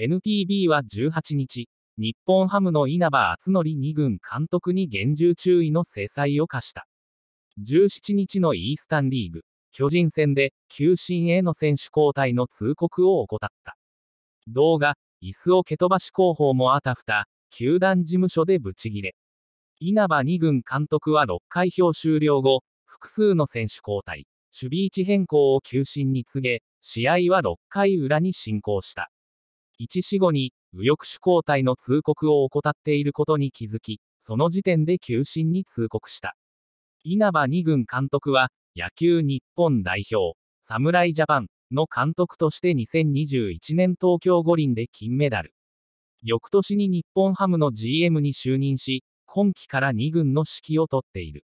NPB は18日、日本ハムの稲葉厚則2軍監督に厳重注意の制裁を課した。17日のイースタンリーグ、巨人戦で、球審への選手交代の通告を怠った。動画、椅子を蹴飛ばし広報もあたふた、球団事務所でブチギレ。稲葉2軍監督は6回表終了後、複数の選手交代、守備位置変更を球審に告げ、試合は6回裏に進行した。1死後に、右翼手交代の通告を怠っていることに気づき、その時点で球審に通告した。稲葉二軍監督は、野球日本代表、侍ジャパンの監督として2021年東京五輪で金メダル。翌年に日本ハムの GM に就任し、今季から2軍の指揮を執っている。